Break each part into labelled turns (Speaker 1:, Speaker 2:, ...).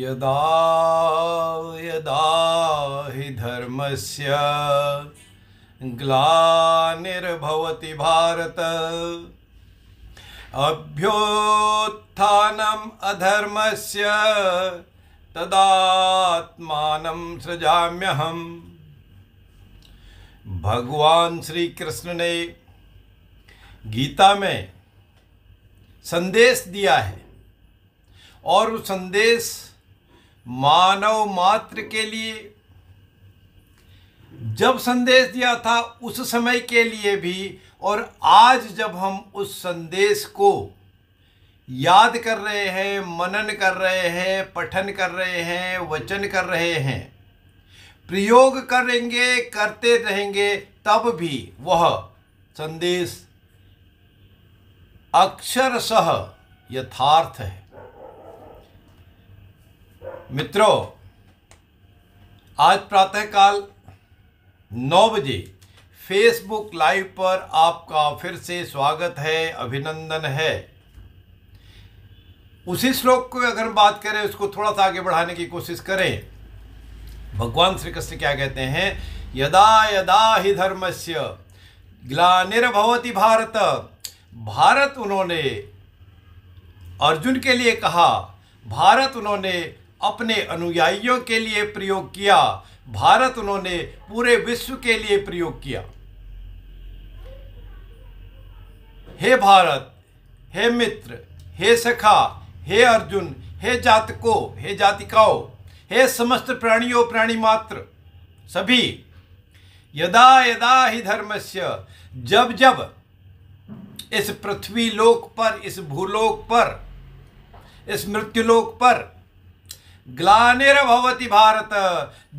Speaker 1: यदा यदा हि धर्मस्य ग्लानिर्भवति भारत अभ्योत्थानम् अधर्मस्य तदात्मानं सृजाम्यहम् भगवान श्री कृष्ण ने गीता में संदेश दिया है और संदेश मानव मात्र के लिए जब संदेश दिया था उस समय के लिए भी और आज जब हम उस संदेश को याद कर रहे हैं मनन कर रहे हैं पठन कर रहे हैं वचन कर रहे हैं प्रयोग करेंगे करते रहेंगे तब भी वह संदेश अक्षरशह यथार्थ है मित्रों आज प्रातःकाल नौ बजे फेसबुक लाइव पर आपका फिर से स्वागत है अभिनंदन है उसी श्लोक को अगर हम बात करें उसको थोड़ा सा आगे बढ़ाने की कोशिश करें भगवान श्री कृष्ण क्या कहते हैं यदा यदा ही से ग्लानिर्भवती भारत भारत उन्होंने अर्जुन के लिए कहा भारत उन्होंने अपने अनुयायियों के लिए प्रयोग किया भारत उन्होंने पूरे विश्व के लिए प्रयोग किया हे भारत हे मित्र हे सखा हे अर्जुन हे जातको हे जातिकाओ हे समस्त प्राणियों प्राणी मात्र सभी यदा यदा ही धर्मस्य जब जब इस पृथ्वी लोक पर इस भूलोक पर इस मृत्युलोक पर ग्लानिर्भवती भारत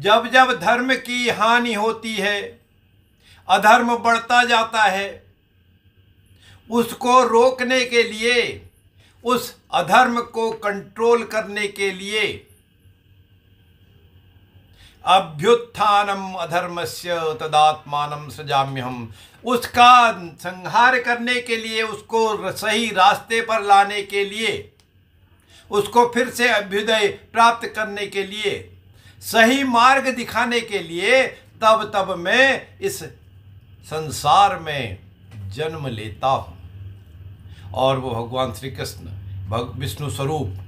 Speaker 1: जब जब धर्म की हानि होती है अधर्म बढ़ता जाता है उसको रोकने के लिए उस अधर्म को कंट्रोल करने के लिए अभ्युत्थानम अधर्म से तदात्मान सजाम्य हम उसका संहार करने के लिए उसको सही रास्ते पर लाने के लिए उसको फिर से अभ्युदय प्राप्त करने के लिए सही मार्ग दिखाने के लिए तब तब मैं इस संसार में जन्म लेता हूँ और वो भगवान श्री कृष्ण भग विष्णु स्वरूप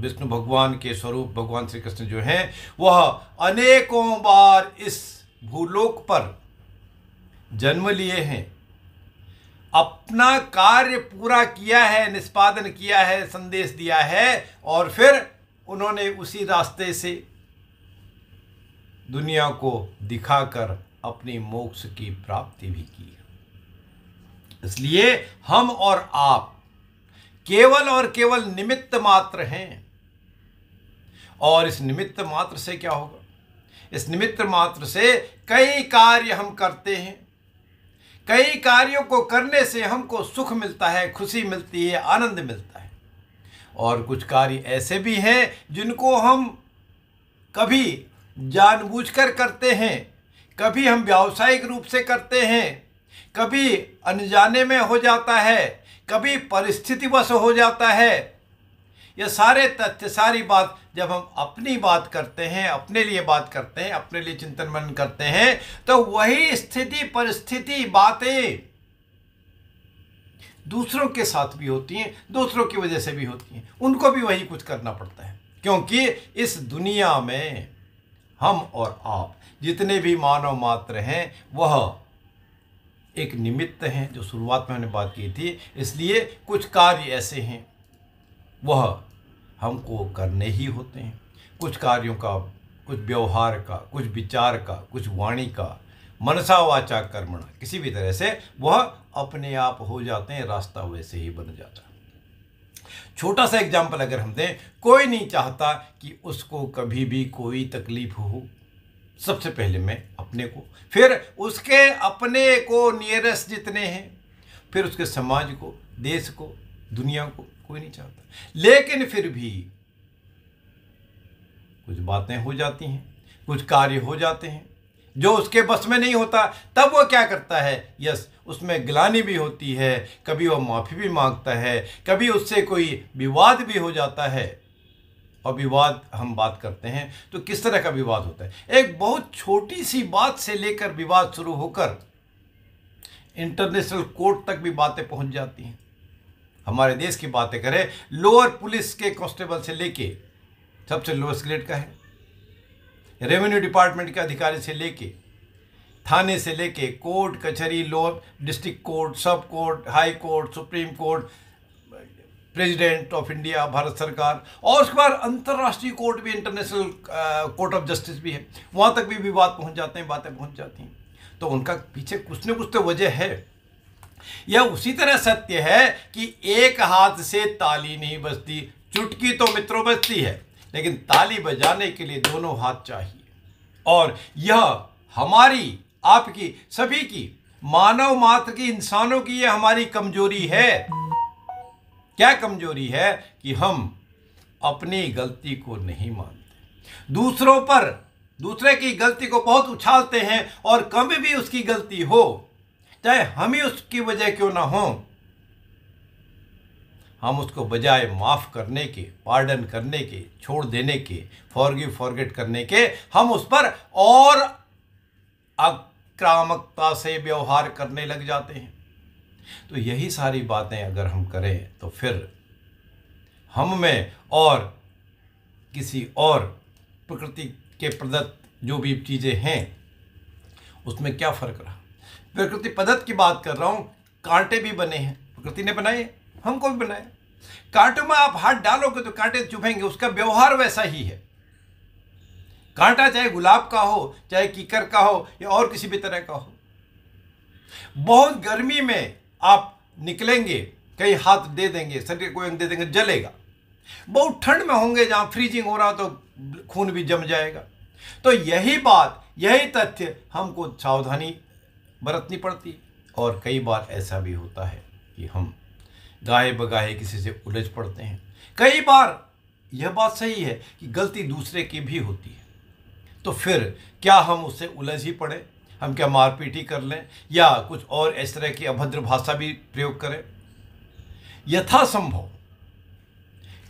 Speaker 1: विष्णु भगवान के स्वरूप भगवान श्री कृष्ण जो हैं वह अनेकों बार इस भूलोक पर जन्म लिए हैं अपना कार्य पूरा किया है निष्पादन किया है संदेश दिया है और फिर उन्होंने उसी रास्ते से दुनिया को दिखाकर अपनी मोक्ष की प्राप्ति भी की इसलिए हम और आप केवल और केवल निमित्त मात्र हैं और इस निमित्त मात्र से क्या होगा इस निमित्त मात्र से कई कार्य हम करते हैं कई कार्यों को करने से हमको सुख मिलता है खुशी मिलती है आनंद मिलता है और कुछ कार्य ऐसे भी हैं जिनको हम कभी जानबूझकर करते हैं कभी हम व्यावसायिक रूप से करते हैं कभी अनजाने में हो जाता है कभी परिस्थितिवश हो जाता है ये सारे तथ्य सारी बात जब हम अपनी बात करते हैं अपने लिए बात करते हैं अपने लिए चिंतन मनन करते हैं तो वही स्थिति परिस्थिति बातें दूसरों के साथ भी होती हैं दूसरों की वजह से भी होती हैं उनको भी वही कुछ करना पड़ता है क्योंकि इस दुनिया में हम और आप जितने भी मानव मात्र हैं वह एक निमित्त हैं जो शुरुआत में हमने बात की थी इसलिए कुछ कार्य ऐसे हैं वह हमको करने ही होते हैं कुछ कार्यों का कुछ व्यवहार का कुछ विचार का कुछ वाणी का मनसा वाचा कर्मणा किसी भी तरह से वह अपने आप हो जाते हैं रास्ता वैसे ही बन जाता है छोटा सा एग्जाम्पल अगर हम दें कोई नहीं चाहता कि उसको कभी भी कोई तकलीफ हो सबसे पहले मैं अपने को फिर उसके अपने को नियरेस्ट जितने हैं फिर उसके समाज को देश को दुनिया को कोई नहीं चाहता लेकिन फिर भी कुछ बातें हो जाती हैं कुछ कार्य हो जाते हैं जो उसके बस में नहीं होता तब वो क्या करता है यस उसमें ग्लानी भी होती है कभी वो माफ़ी भी मांगता है कभी उससे कोई विवाद भी हो जाता है और विवाद हम बात करते हैं तो किस तरह का विवाद होता है एक बहुत छोटी सी बात से लेकर विवाद शुरू होकर इंटरनेशनल कोर्ट तक भी बातें पहुंच जाती हैं हमारे देश की बातें करें लोअर पुलिस के कांस्टेबल से लेके सबसे लोएस्ट ग्रेड का है रेवेन्यू डिपार्टमेंट के अधिकारी से लेके थाने से लेके कोर्ट कचहरी lower district court sub court high court supreme court president of India Bharat सरकार और उसके बाद अंतर्राष्ट्रीय कोर्ट भी इंटरनेशनल कोर्ट ऑफ जस्टिस भी है वहाँ तक भी विवाद पहुँच जाते हैं बातें पहुँच जाती हैं तो उनका पीछे कुछ न कुछ तो वजह है यह उसी तरह सत्य है कि एक हाथ से ताली नहीं बजती चुटकी तो मित्रों बजती है लेकिन ताली बजाने के लिए दोनों हाथ चाहिए और यह हमारी आपकी सभी की मानव मात्र की इंसानों की यह हमारी कमजोरी है क्या कमजोरी है कि हम अपनी गलती को नहीं मानते दूसरों पर दूसरे की गलती को बहुत उछालते हैं और कभी भी उसकी गलती हो चाहे हम ही उसकी वजह क्यों ना हो हम उसको बजाय माफ़ करने के पार्डन करने के छोड़ देने के फॉरगिव फॉरगेट करने के हम उस पर और आक्रामकता से व्यवहार करने लग जाते हैं तो यही सारी बातें अगर हम करें तो फिर हम में और किसी और प्रकृति के प्रदत्त जो भी चीज़ें हैं उसमें क्या फ़र्क रहा प्रकृति पदत की बात कर रहा हूं कांटे भी बने हैं प्रकृति ने बनाए हमको भी बनाए कांटों में आप हाथ डालोगे तो कांटे चुभेंगे उसका व्यवहार वैसा ही है कांटा चाहे गुलाब का हो चाहे कीकर का हो या और किसी भी तरह का हो बहुत गर्मी में आप निकलेंगे कहीं हाथ दे देंगे शरीर को दे देंगे जलेगा बहुत ठंड में होंगे जहां फ्रीजिंग हो रहा तो खून भी जम जाएगा तो यही बात यही तथ्य हमको सावधानी बरतनी पड़ती और कई बार ऐसा भी होता है कि हम गाहे बगाहे किसी से उलझ पड़ते हैं कई बार यह बात सही है कि गलती दूसरे की भी होती है तो फिर क्या हम उससे उलझ ही पड़े हम क्या मारपीट ही कर लें या कुछ और इस तरह की अभद्र भाषा भी प्रयोग करें यथासंभव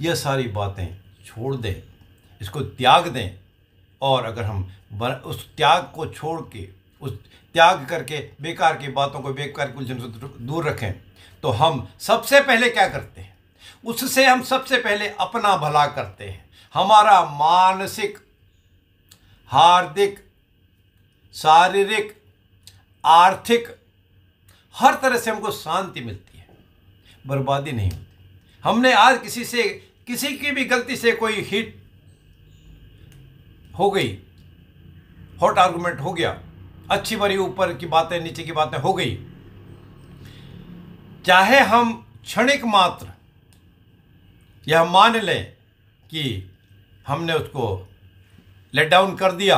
Speaker 1: यह सारी बातें छोड़ दें इसको त्याग दें और अगर हम उस त्याग को छोड़ के उस त्याग करके बेकार की बातों को बेकार की उलझन से दूर रखें तो हम सबसे पहले क्या करते हैं उससे हम सबसे पहले अपना भला करते हैं हमारा मानसिक हार्दिक शारीरिक आर्थिक हर तरह से हमको शांति मिलती है बर्बादी नहीं होती हमने आज किसी से किसी की भी गलती से कोई हिट हो गई हॉट आर्गूमेंट हो गया अच्छी बड़ी ऊपर की बातें नीचे की बातें हो गई चाहे हम क्षणिक मात्र यह मान लें कि हमने उसको लेट डाउन कर दिया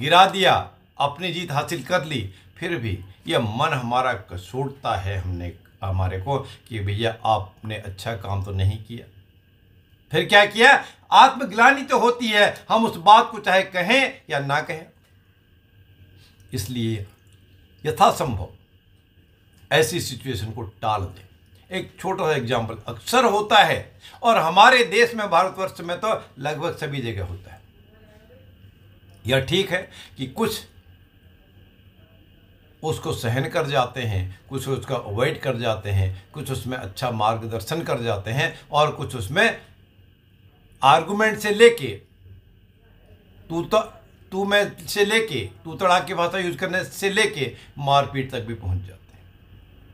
Speaker 1: गिरा दिया अपनी जीत हासिल कर ली फिर भी यह मन हमारा कसूटता है हमने हमारे को कि भैया आपने अच्छा काम तो नहीं किया फिर क्या किया आत्मग्लानी तो होती है हम उस बात को चाहे कहें या ना कहें इसलिए यथासंभव ऐसी सिचुएशन को टाल दें एक छोटा सा एग्जाम्पल अक्सर होता है और हमारे देश में भारतवर्ष में तो लगभग सभी जगह होता है यह ठीक है कि कुछ उसको सहन कर जाते हैं कुछ उसका अवॉइड कर जाते हैं कुछ उसमें अच्छा मार्गदर्शन कर जाते हैं और कुछ उसमें आर्गुमेंट से लेके तू तो तू मैं से लेके तू तड़ाक की भाषा यूज करने से लेके मारपीट तक भी पहुंच जाते हैं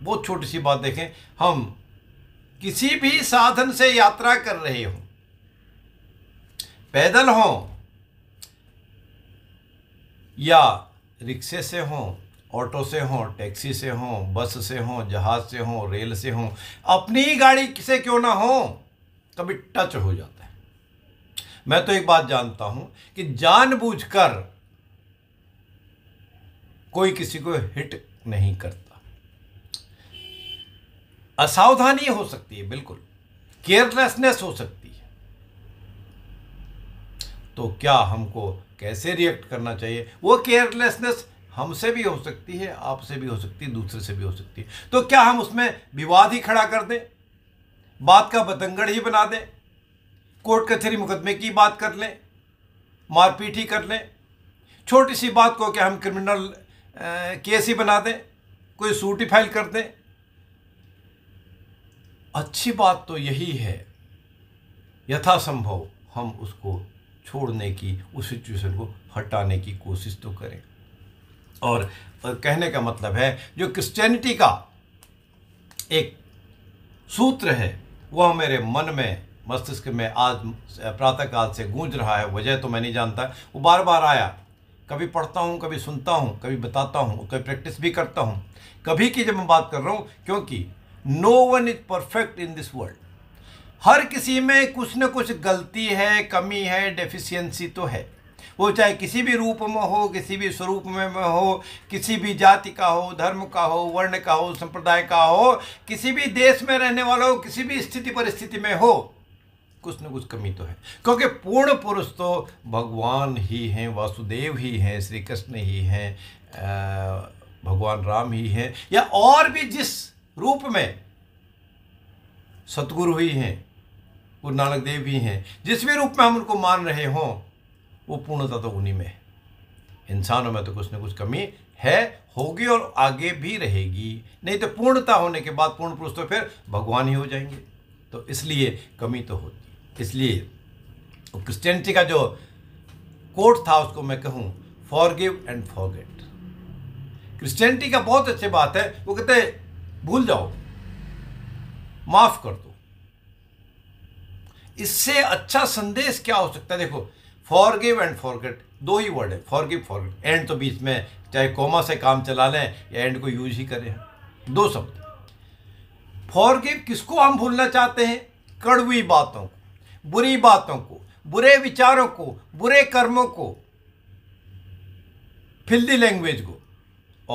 Speaker 1: बहुत छोटी सी बात देखें हम किसी भी साधन से यात्रा कर रहे हों पैदल हों या रिक्शे से हों ऑटो से हों टैक्सी से हों बस से हों जहाज़ से हों रेल से हों अपनी गाड़ी से क्यों ना हो कभी टच हो जाता है मैं तो एक बात जानता हूं कि जानबूझकर कोई किसी को हिट नहीं करता असावधानी हो सकती है बिल्कुल केयरलेसनेस हो सकती है तो क्या हमको कैसे रिएक्ट करना चाहिए वो केयरलेसनेस हमसे भी हो सकती है आपसे भी हो सकती है दूसरे से भी हो सकती है तो क्या हम उसमें विवाद ही खड़ा कर दें बात का बतंगड़ ही बना दें कोर्ट कचहरी मुकदमे की बात कर लें मारपीट ही कर लें छोटी सी बात को कि हम क्रिमिनल केस ही बना दें कोई सूट ही फाइल कर दें अच्छी बात तो यही है यथासंभव हम उसको छोड़ने की उस सिचुएशन को हटाने की कोशिश तो करें और कहने का मतलब है जो क्रिश्चियनिटी का एक सूत्र है वह मेरे मन में मस्तिष्क में आज प्रातःकाल से गूंज रहा है वजह तो मैं नहीं जानता वो बार बार आया कभी पढ़ता हूँ कभी सुनता हूँ कभी बताता हूँ कभी प्रैक्टिस भी करता हूँ कभी की जब मैं बात कर रहा हूँ क्योंकि no one is perfect in this world हर किसी में कुछ न कुछ गलती है कमी है डेफिशिएंसी तो है वो चाहे किसी भी रूप में हो किसी भी स्वरूप में हो किसी भी जाति का हो धर्म का हो वर्ण का हो संप्रदाय का हो किसी भी देश में रहने वाला हो किसी भी स्थिति परिस्थिति में हो कुछ न कुछ कमी तो है क्योंकि पूर्ण पुरुष तो भगवान ही हैं वासुदेव ही हैं श्री कृष्ण ही हैं भगवान राम ही हैं या और भी जिस रूप में सतगुरु ही हैं गुरु नानक देव भी हैं जिस भी रूप में हम उनको मान रहे हों वो पूर्णता तो उन्हीं में है इंसानों में तो कुछ न कुछ कमी है होगी और आगे भी रहेगी नहीं तो पूर्णता होने के बाद पूर्ण पुरुष तो फिर भगवान ही हो जाएंगे तो इसलिए कमी तो होती है इसलिए क्रिश्चियनिटी का जो कोट था उसको मैं कहूँ forgive and forget Christianity का बहुत अच्छी बात है वो कहते हैं भूल जाओ माफ कर दो इससे अच्छा संदेश क्या हो सकता है देखो forgive and forget दो ही वर्ड है forgive forget and तो बीच में चाहे कोमा से काम चला लें या एंड को यूज ही करें दो शब्द फॉर गिव किसको हम भूलना चाहते हैं कड़वी बातों को बुरी बातों को बुरे विचारों को बुरे कर्मों को फिल्दी लैंग्वेज को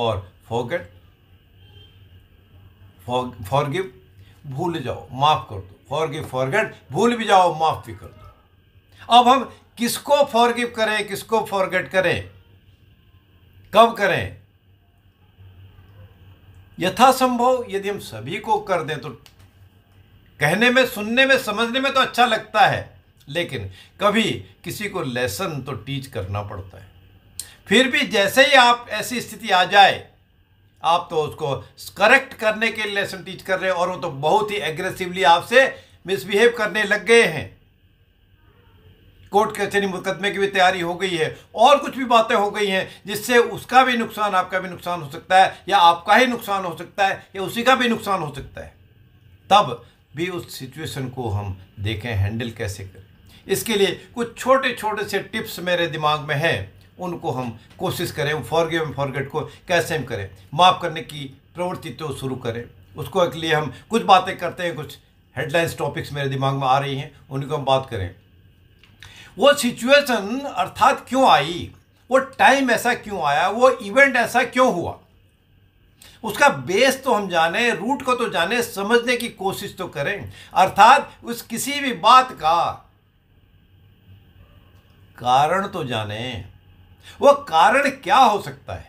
Speaker 1: और फॉरगेट फॉरगिव भूल जाओ माफ कर दो फॉरगिव फॉरगेट भूल भी जाओ माफ भी कर दो अब हम किसको फॉरगिव करें किसको फॉरगेट करें कब करें यथासंभव यदि हम सभी को कर दें तो कहने में सुनने में समझने में तो अच्छा लगता है लेकिन कभी किसी को लेसन तो टीच करना पड़ता है फिर भी जैसे ही आप ऐसी स्थिति आ जाए आप तो उसको करेक्ट करने के लेसन टीच कर रहे हैं और वो तो बहुत ही एग्रेसिवली आपसे मिसबिहेव करने लग गए हैं कोर्ट कचहरी मुकदमे की भी तैयारी हो गई है और कुछ भी बातें हो गई हैं जिससे उसका भी नुकसान आपका भी नुकसान हो सकता है या आपका ही नुकसान हो सकता है या उसी का भी नुकसान हो सकता है तब भी उस सिचुएशन को हम देखें हैंडल कैसे करें इसके लिए कुछ छोटे छोटे से टिप्स मेरे दिमाग में हैं उनको हम कोशिश करें फॉरगिव एंड फॉरगेट को कैसे हम करें माफ़ करने की प्रवृत्ति तो शुरू करें उसको के लिए हम कुछ बातें करते हैं कुछ हेडलाइंस टॉपिक्स मेरे दिमाग में आ रही हैं उनको हम बात करें वो सिचुएशन अर्थात क्यों आई वो टाइम ऐसा क्यों आया वो इवेंट ऐसा क्यों हुआ उसका बेस तो हम जाने रूट को तो जाने समझने की कोशिश तो करें अर्थात उस किसी भी बात का कारण तो जाने वह कारण क्या हो सकता है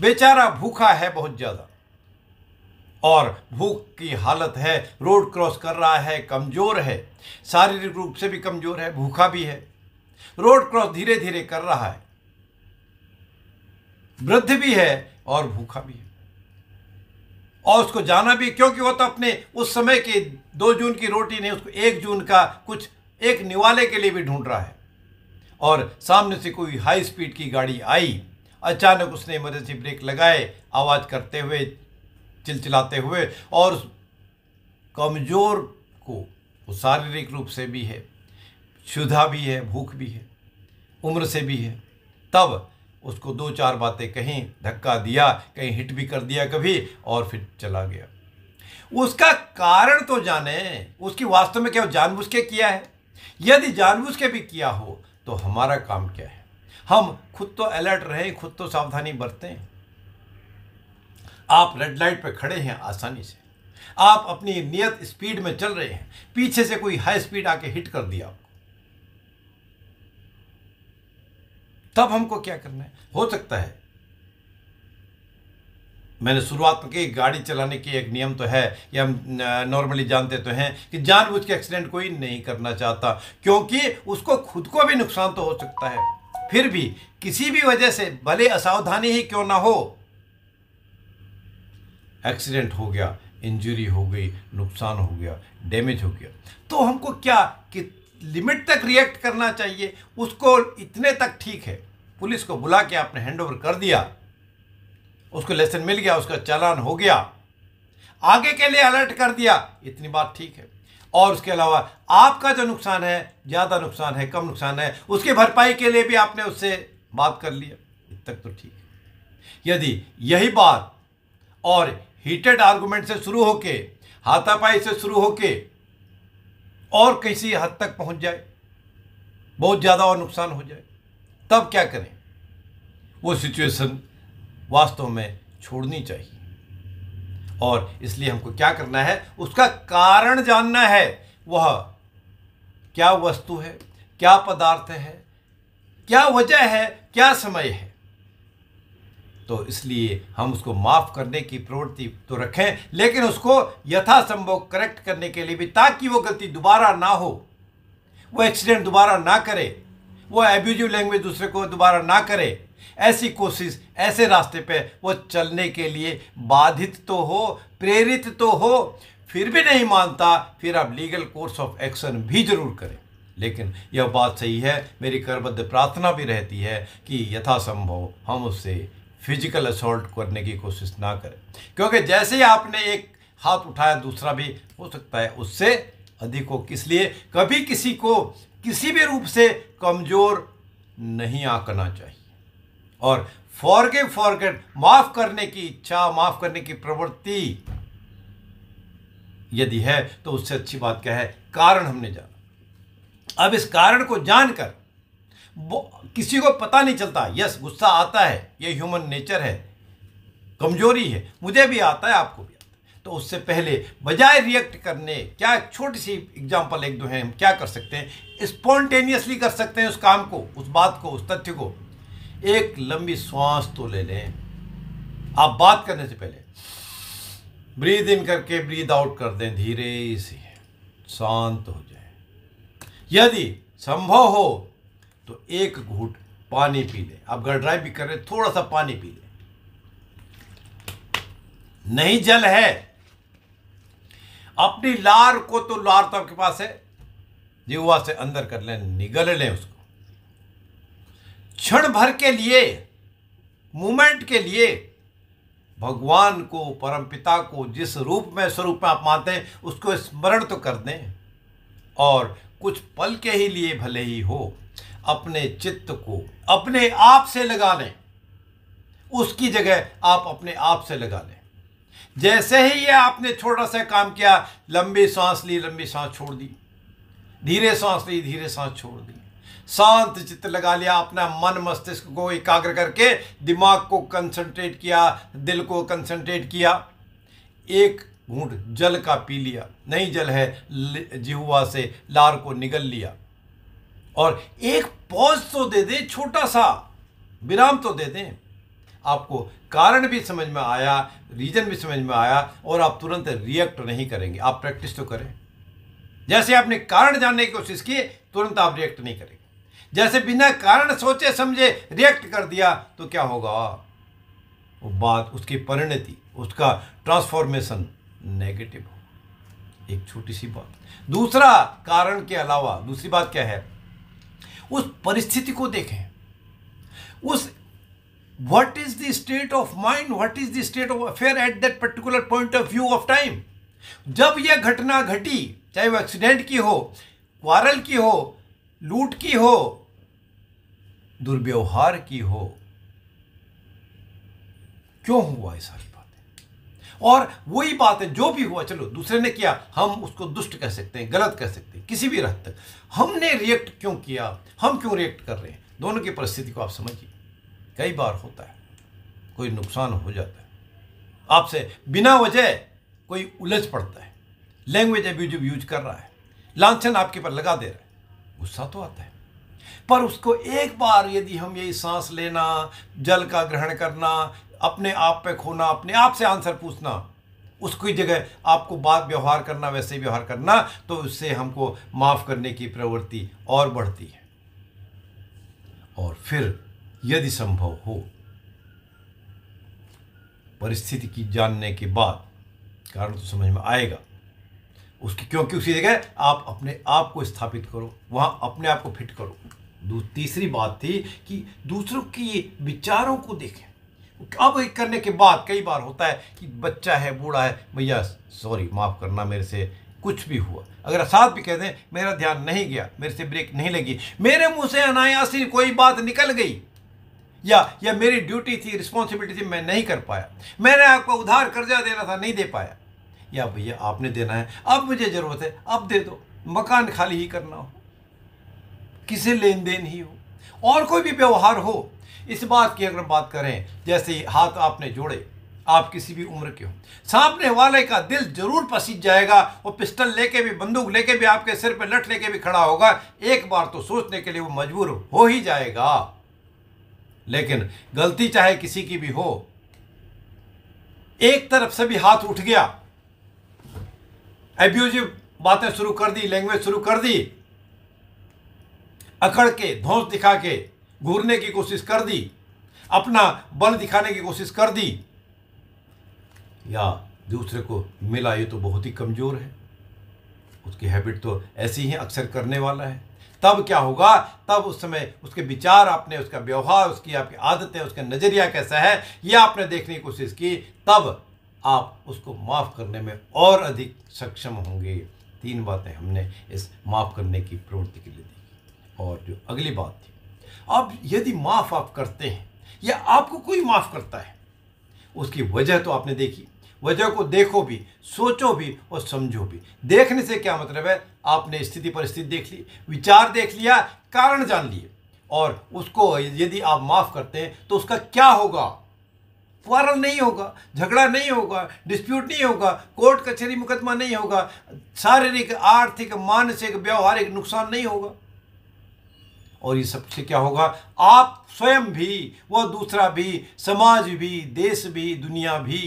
Speaker 1: बेचारा भूखा है बहुत ज्यादा और भूख की हालत है रोड क्रॉस कर रहा है कमजोर है शारीरिक रूप से भी कमजोर है भूखा भी है रोड क्रॉस धीरे धीरे कर रहा है वृद्ध भी है और भूखा भी है और उसको जाना भी क्योंकि वो तो अपने उस समय की दो जून की रोटी नहीं उसको एक जून का कुछ एक निवाले के लिए भी ढूंढ रहा है और सामने से कोई हाई स्पीड की गाड़ी आई अचानक उसने इमरजेंसी ब्रेक लगाए आवाज़ करते हुए चिलचिलाते हुए और कमज़ोर को वो शारीरिक रूप से भी है क्षुधा भी है भूख भी है उम्र से भी है तब उसको दो चार बातें कहीं धक्का दिया कहीं हिट भी कर दिया कभी और फिर चला गया उसका कारण तो जाने उसकी वास्तव में क्या जानबूझ के किया है यदि जानबूझ के भी किया हो तो हमारा काम क्या है हम खुद तो अलर्ट रहे खुद तो सावधानी बरतें आप रेड लाइट पर खड़े हैं आसानी से आप अपनी नियत स्पीड में चल रहे हैं पीछे से कोई हाई स्पीड आके हिट कर दिया तब हमको क्या करना है हो सकता है मैंने शुरुआत में कही गाड़ी चलाने की एक नियम तो है या हम नॉर्मली जानते तो हैं कि जानबूझ के एक्सीडेंट कोई नहीं करना चाहता क्योंकि उसको खुद को भी नुकसान तो हो सकता है फिर भी किसी भी वजह से भले असावधानी ही क्यों ना हो एक्सीडेंट हो गया इंजरी हो गई नुकसान हो गया डैमेज हो गया तो हमको क्या कि लिमिट तक रिएक्ट करना चाहिए उसको इतने तक ठीक है पुलिस को बुला के आपने हैंडओवर कर दिया उसको लेसन मिल गया उसका चालान हो गया आगे के लिए अलर्ट कर दिया इतनी बात ठीक है और उसके अलावा आपका जो नुकसान है ज़्यादा नुकसान है कम नुकसान है उसकी भरपाई के लिए भी आपने उससे बात कर लिया तक तो ठीक है यदि यही बात और हीटेड आर्गूमेंट से शुरू होके हाथापाई से शुरू होके और किसी हद तक पहुंच जाए बहुत ज़्यादा और नुकसान हो जाए तब क्या करें वो सिचुएशन वास्तव में छोड़नी चाहिए और इसलिए हमको क्या करना है उसका कारण जानना है वह क्या वस्तु है क्या पदार्थ है क्या वजह है क्या समय है तो इसलिए हम उसको माफ़ करने की प्रवृत्ति तो रखें लेकिन उसको यथासंभव करेक्ट करने के लिए भी ताकि वो गलती दोबारा ना हो वो एक्सीडेंट दोबारा ना करे वो एब्यूजिव लैंग्वेज दूसरे को दोबारा ना करे ऐसी कोशिश ऐसे रास्ते पे वो चलने के लिए बाधित तो हो प्रेरित तो हो फिर भी नहीं मानता फिर आप लीगल कोर्स ऑफ एक्शन भी जरूर करें लेकिन यह बात सही है मेरी करबद्ध प्रार्थना भी रहती है कि यथासंभव हम उससे फिजिकल असोल्ट करने की कोशिश ना करें क्योंकि जैसे ही आपने एक हाथ उठाया दूसरा भी हो सकता है उससे अधिक हो किस लिए कभी किसी को किसी भी रूप से कमज़ोर नहीं आंकना चाहिए और फॉरगेव फॉरगेट माफ करने की इच्छा माफ करने की प्रवृत्ति यदि है तो उससे अच्छी बात क्या है कारण हमने जाना अब इस कारण को जानकर वो किसी को पता नहीं चलता यस गुस्सा आता है ये ह्यूमन नेचर है कमजोरी है मुझे भी आता है आपको भी आता है तो उससे पहले बजाय रिएक्ट करने क्या छोटी सी एग्जाम्पल एक दो है हम क्या कर सकते हैं स्पॉन्टेनियसली कर सकते हैं उस काम को उस बात को उस तथ्य को एक लंबी श्वास तो ले लें आप बात करने से पहले ब्रीद इन करके ब्रीद आउट कर दें धीरे से शांत हो जाए यदि संभव हो तो एक घूट पानी पी लें आप गड़राई भी कर रहे थोड़ा सा पानी पी लें नहीं जल है अपनी लार को तो लार तो आपके पास है जीवा से अंदर कर लें निगल लें उसको क्षण भर के लिए मूमेंट के लिए भगवान को परमपिता को जिस रूप में स्वरूप में आप मानते हैं उसको स्मरण तो कर दें और कुछ पल के ही लिए भले ही हो अपने चित्त को अपने आप से लगा लें उसकी जगह आप अपने आप से लगा लें जैसे ही ये आपने छोटा सा काम किया लंबी सांस ली लंबी सांस छोड़ दी धीरे सांस ली धीरे सांस छोड़ दी शांत चित्त लगा लिया अपना मन मस्तिष्क को एकाग्र करके दिमाग को कंसंट्रेट किया दिल को कंसंट्रेट किया एक घूंट जल का पी लिया नहीं जल है जिहुआ से लार को निगल लिया और एक पॉज तो दे दें छोटा सा विराम तो दे दें आपको कारण भी समझ में आया रीजन भी समझ में आया और आप तुरंत रिएक्ट नहीं करेंगे आप प्रैक्टिस तो करें जैसे आपने कारण जानने की कोशिश की तुरंत आप रिएक्ट नहीं करेंगे जैसे बिना कारण सोचे समझे रिएक्ट कर दिया तो क्या होगा वो बात उसकी परिणति उसका ट्रांसफॉर्मेशन नेगेटिव होगा एक छोटी सी बात दूसरा कारण के अलावा दूसरी बात क्या है उस परिस्थिति को देखें उस what is the state of mind what is the state of affair at that particular point of view of time जब यह घटना घटी चाहे वो एक्सीडेंट की हो क्वारल की हो लूट की हो दुर्व्यवहार की हो क्यों हुआ ये सारी बातें और वही बात है जो भी हुआ चलो दूसरे ने किया हम उसको दुष्ट कह सकते हैं गलत कह सकते हैं किसी भी रात तक हमने रिएक्ट क्यों किया हम क्यों रिएक्ट कर रहे हैं दोनों की परिस्थिति को आप समझिए कई बार होता है कोई नुकसान हो जाता है आपसे बिना वजह कोई उलझ पड़ता है लैंग्वेज एब्यूजिव यूज कर रहा है लाछन आपके पर लगा दे रहा है गुस्सा तो आता है पर उसको एक बार यदि हम यही सांस लेना जल का ग्रहण करना अपने आप पे खोना अपने आप से आंसर पूछना उसकी जगह आपको बात व्यवहार करना वैसे व्यवहार करना तो उससे हमको माफ़ करने की प्रवृत्ति और बढ़ती है और फिर यदि संभव हो परिस्थिति की जानने के बाद कारण तो समझ में आएगा उसकी क्योंकि उसी जगह आप अपने आप को स्थापित करो वहाँ अपने आप को फिट करो तीसरी बात थी कि दूसरों की विचारों को देखें अब करने के बाद कई बार होता है कि बच्चा है बूढ़ा है भैया सॉरी माफ़ करना मेरे से कुछ भी हुआ अगर साथ भी कह दें मेरा ध्यान नहीं गया मेरे से ब्रेक नहीं लगी मेरे मुंह से अनायासी कोई बात निकल गई या या मेरी ड्यूटी थी रिस्पॉन्सिबिलिटी थी मैं नहीं कर पाया मैंने आपको उधार कर्जा देना था नहीं दे पाया या भैया आपने देना है अब मुझे ज़रूरत है अब दे दो मकान खाली ही करना हो किसी लेन देन ही हो और कोई भी व्यवहार हो इस बात की अगर बात करें जैसे हाथ आपने जोड़े आप किसी भी उम्र के हो सामने वाले का दिल जरूर पसीज जाएगा वो पिस्टल लेके भी बंदूक लेके भी आपके सिर पे लट लेके भी खड़ा होगा एक बार तो सोचने के लिए वो मजबूर हो ही जाएगा लेकिन गलती चाहे किसी की भी हो एक तरफ से भी हाथ उठ गया एब्यूजिव बातें शुरू कर दी लैंग्वेज शुरू कर दी अकड़ के धोस दिखा के घूरने की कोशिश कर दी अपना बल दिखाने की कोशिश कर दी या दूसरे को मिला ये तो बहुत ही कमज़ोर है उसकी हैबिट तो ऐसी ही अक्सर करने वाला है तब क्या होगा तब उस समय उसके विचार आपने उसका व्यवहार उसकी आपकी आदतें उसका नज़रिया कैसा है यह आपने देखने की कोशिश की तब आप उसको माफ़ करने में और अधिक सक्षम होंगे तीन बातें हमने इस माफ़ करने की प्रवृत्ति के लिए देखी और जो अगली बात थी अब यदि माफ़ आप करते हैं या आपको कोई माफ़ करता है उसकी वजह तो आपने देखी वजह को देखो भी सोचो भी और समझो भी देखने से क्या मतलब है आपने स्थिति परिस्थिति देख ली विचार देख लिया कारण जान लिए और उसको यदि आप माफ़ करते हैं तो उसका क्या होगा क्वारल नहीं होगा झगड़ा नहीं होगा डिस्प्यूट नहीं होगा कोर्ट कचहरी मुकदमा नहीं होगा शारीरिक आर्थिक मानसिक व्यवहारिक नुकसान नहीं होगा और ये सबसे क्या होगा आप स्वयं भी वह दूसरा भी समाज भी देश भी दुनिया भी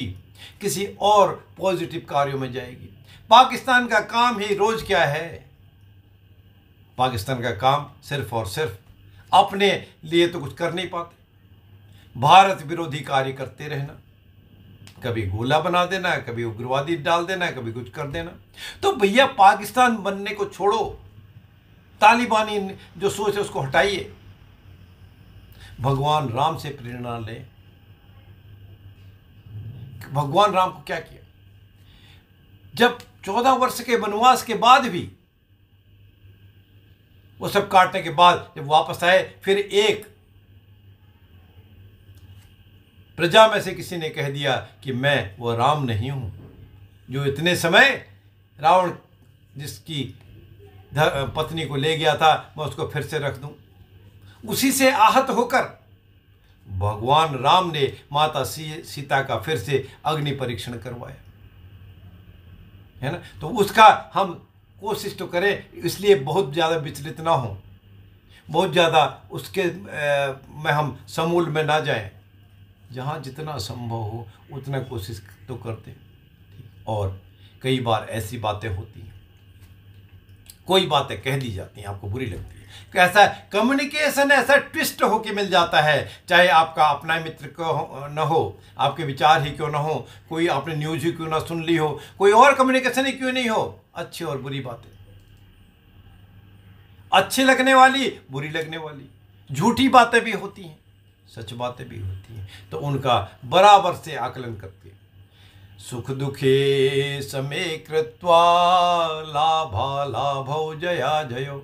Speaker 1: किसी और पॉजिटिव कार्यों में जाएगी पाकिस्तान का काम ही रोज क्या है पाकिस्तान का काम सिर्फ और सिर्फ अपने लिए तो कुछ कर नहीं पाते भारत विरोधी कार्य करते रहना कभी गोला बना देना कभी उग्रवादी डाल देना कभी कुछ कर देना तो भैया पाकिस्तान बनने को छोड़ो तालिबानी जो सोच है उसको हटाइए भगवान राम से प्रेरणा लें भगवान राम को क्या किया जब चौदह वर्ष के वनवास के बाद भी वो सब काटने के बाद जब वापस आए फिर एक प्रजा में से किसी ने कह दिया कि मैं वो राम नहीं हूं जो इतने समय रावण जिसकी पत्नी को ले गया था मैं उसको फिर से रख दूं उसी से आहत होकर भगवान राम ने माता सीता का फिर से अग्नि परीक्षण करवाया है ना तो उसका हम कोशिश तो करें इसलिए बहुत ज़्यादा विचलित ना हो बहुत ज़्यादा उसके ए, में हम समूल में ना जाएं जहाँ जितना संभव हो उतना कोशिश तो करते और कई बार ऐसी बातें होती हैं कोई बातें कह दी जाती हैं आपको बुरी लगती है ऐसा कम्युनिकेशन ऐसा ट्विस्ट होके मिल जाता है चाहे आपका अपना मित्र क्यों न हो आपके विचार ही क्यों ना हो कोई आपने न्यूज ही क्यों ना सुन ली हो कोई और कम्युनिकेशन ही क्यों नहीं हो अच्छी और बुरी बातें अच्छी लगने वाली बुरी लगने वाली झूठी बातें भी होती हैं सच बातें भी होती हैं तो उनका बराबर से आकलन करती है सुख दुखे समे कृत्वा लाभा लाभ जया जयो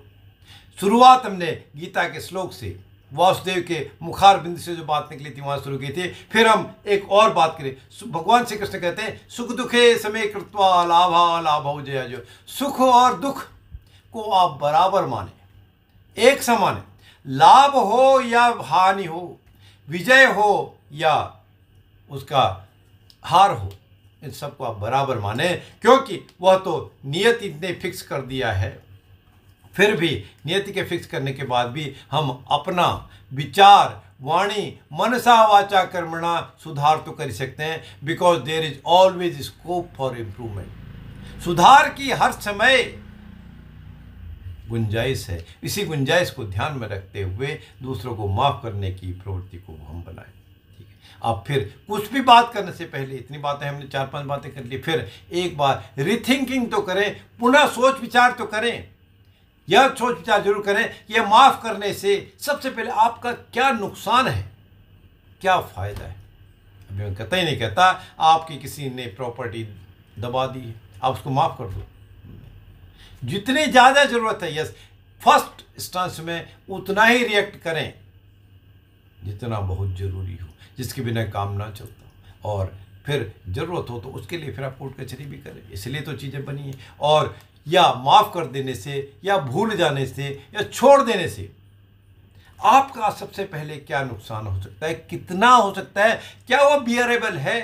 Speaker 1: शुरुआत हमने गीता के श्लोक से वासुदेव के मुखार बिंदु से जो बात निकली थी वहाँ शुरू की थी फिर हम एक और बात करें भगवान श्री कृष्ण कहते हैं सुख दुखे समय कृत्वा लाभा लाभ जया जयो सुख और दुख को आप बराबर माने एक समान लाभ हो या हानि हो विजय हो या उसका हार हो इन सबको आप बराबर माने क्योंकि वह तो नियति ने फिक्स कर दिया है फिर भी नियति के फिक्स करने के बाद भी हम अपना विचार वाणी मनसा वाचा कर्मणा सुधार तो कर सकते हैं because there is always scope for improvement सुधार की हर समय गुंजाइश है इसी गुंजाइश को ध्यान में रखते हुए दूसरों को माफ़ करने की प्रवृत्ति को हम बनाएं अब फिर कुछ भी बात करने से पहले इतनी बातें हमने चार पांच बातें कर ली फिर एक बार रिथिंकिंग तो करें पुनः सोच विचार तो करें यह सोच विचार जरूर करें यह माफ़ करने से सबसे पहले आपका क्या नुकसान है क्या फ़ायदा है अभी मैं कहता ही नहीं कहता आपकी किसी ने प्रॉपर्टी दबा दी है आप उसको माफ़ कर दो जितनी ज़्यादा ज़रूरत है यस फर्स्ट स्टांस में उतना ही रिएक्ट करें जितना बहुत ज़रूरी हो जिसके बिना काम ना चलता और फिर ज़रूरत हो तो उसके लिए फिर आप कोर्ट कचहरी भी करें इसलिए तो चीज़ें बनी हैं और या माफ़ कर देने से या भूल जाने से या छोड़ देने से आपका सबसे पहले क्या नुकसान हो सकता है कितना हो सकता है क्या वो बियरेबल है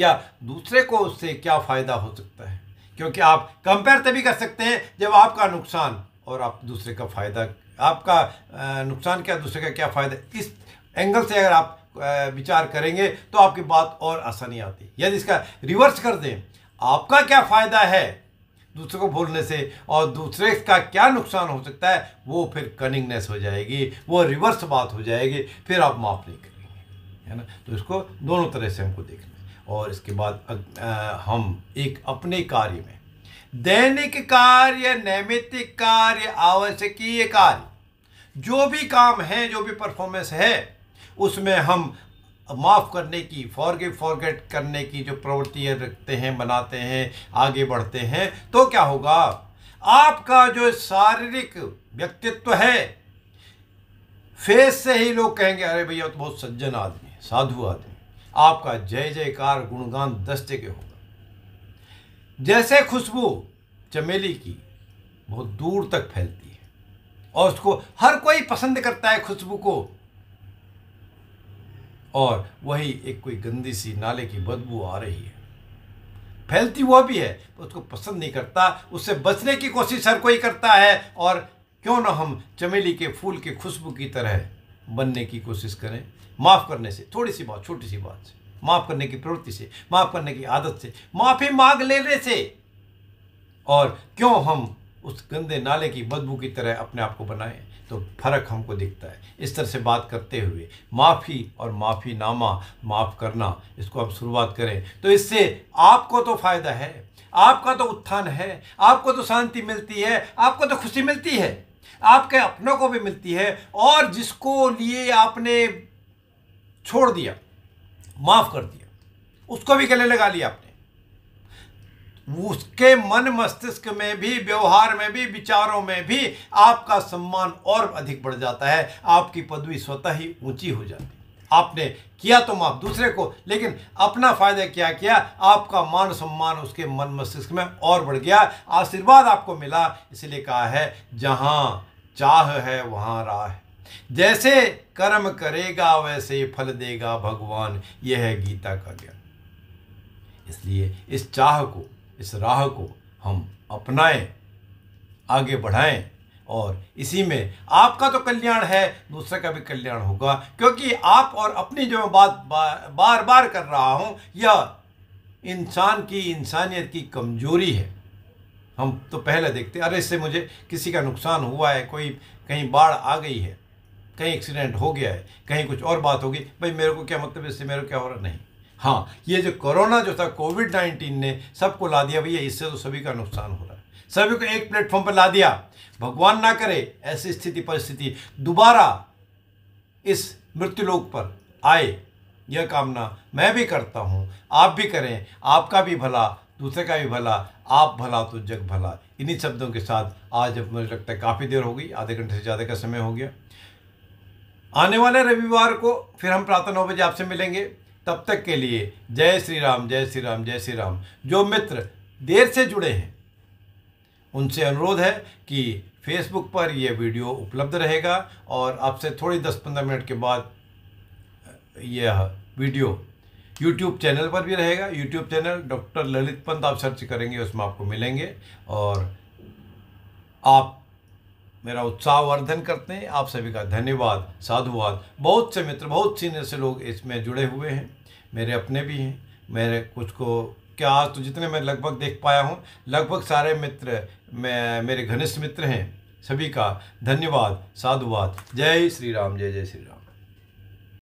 Speaker 1: या दूसरे को उससे क्या फ़ायदा हो सकता है क्योंकि आप कंपेयर तभी कर सकते हैं जब आपका नुकसान और आप दूसरे का फ़ायदा आपका नुकसान क्या दूसरे का क्या फ़ायदा इस एंगल से अगर आप विचार करेंगे तो आपकी बात और आसानी आती है यदि इसका रिवर्स कर दें आपका क्या फ़ायदा है दूसरे को बोलने से और दूसरे का क्या नुकसान हो सकता है वो फिर कनिंगनेस हो जाएगी वो रिवर्स बात हो जाएगी फिर आप माफ़ नहीं करेंगे है ना तो इसको दोनों तरह से हमको देखना है और इसके बाद आ, हम एक अपने कार्य में दैनिक कार्य नैमित्तिक कार्य आवश्यकीय कार्य जो भी काम है जो भी परफॉर्मेंस है उसमें हम माफ़ करने की फॉरगे फॉरगेट करने की जो प्रवृत्तियाँ रखते हैं बनाते हैं आगे बढ़ते हैं तो क्या होगा आपका जो शारीरिक व्यक्तित्व है फेस से ही लोग कहेंगे अरे भैया तो बहुत सज्जन आदमी साधु आदमी आपका जय जयकार गुणगान दस जगह होगा जैसे खुशबू चमेली की बहुत दूर तक फैलती है और उसको हर कोई पसंद करता है खुशबू को और वही एक कोई गंदी सी नाले की बदबू आ रही है फैलती हुआ भी है उसको पसंद नहीं करता उससे बचने की कोशिश हर कोई करता है और क्यों ना हम चमेली के फूल की खुशबू की तरह बनने की कोशिश करें माफ़ करने से थोड़ी सी बात छोटी सी बात से माफ़ करने की प्रवृत्ति से माफ़ करने की आदत से माफ़ी मांग लेने से और क्यों हम उस गंदे नाले की बदबू की तरह अपने आप को बनाएं तो फर्क हमको दिखता है इस तरह से बात करते हुए माफ़ी और माफ़ीनामा माफ़ करना इसको हम शुरुआत करें तो इससे आपको तो फ़ायदा है आपका तो उत्थान है आपको तो शांति मिलती है आपको तो खुशी मिलती है आपके अपनों को भी मिलती है और जिसको लिए आपने छोड़ दिया माफ़ कर दिया उसको भी गले लगा लिया उसके मन मस्तिष्क में भी व्यवहार में भी विचारों में भी आपका सम्मान और अधिक बढ़ जाता है आपकी पदवी स्वतः ही ऊंची हो जाती है आपने किया तो माफ दूसरे को लेकिन अपना फायदा क्या किया आपका मान सम्मान उसके मन मस्तिष्क में और बढ़ गया आशीर्वाद आपको मिला इसलिए कहा है जहां चाह है वहां राह है जैसे कर्म करेगा वैसे फल देगा भगवान यह है गीता का ज्ञान इसलिए इस चाह को इस राह को हम अपनाएं आगे बढ़ाएं और इसी में आपका तो कल्याण है दूसरे का भी कल्याण होगा क्योंकि आप और अपनी जो मैं बात बार बार कर रहा हूँ यह इंसान की इंसानियत की कमजोरी है हम तो पहले देखते अरे इससे मुझे किसी का नुकसान हुआ है कोई कहीं बाढ़ आ गई है कहीं एक्सीडेंट हो गया है कहीं कुछ और बात होगी भाई मेरे को क्या मतलब इससे मेरे को क्या हो रहा नहीं हाँ ये जो कोरोना जो था कोविड नाइन्टीन ने सबको ला दिया भैया इससे तो सभी का नुकसान हो रहा है सभी को एक प्लेटफॉर्म पर ला दिया भगवान ना करे ऐसी स्थिति परिस्थिति दोबारा इस मृत्युलोक पर आए यह कामना मैं भी करता हूँ आप भी करें आपका भी भला दूसरे का भी भला आप भला तो जग भला इन्हीं शब्दों के साथ आज अब मुझे लगता है काफ़ी देर हो गई आधे घंटे से ज़्यादा का समय हो गया आने वाले रविवार को फिर हम प्रातः नौ बजे आपसे मिलेंगे तब तक के लिए जय श्री राम जय श्री राम जय श्री राम जो मित्र देर से जुड़े हैं उनसे अनुरोध है कि फेसबुक पर यह वीडियो उपलब्ध रहेगा और आपसे थोड़ी दस पंद्रह मिनट के बाद यह वीडियो यूट्यूब चैनल पर भी रहेगा YouTube channel doctor Lalit Pant आप सर्च करेंगे उसमें आपको मिलेंगे और आप मेरा उत्साहवर्धन करते हैं आप सभी का धन्यवाद साधुवाद बहुत से मित्र बहुत सीने से लोग इसमें जुड़े हुए हैं मेरे अपने भी हैं मेरे कुछ को क्या आज तो जितने मैं लगभग देख पाया हूँ लगभग सारे मित्र मैं मेरे घनिष्ठ मित्र हैं सभी का धन्यवाद साधुवाद जय श्री राम जय जय श्री राम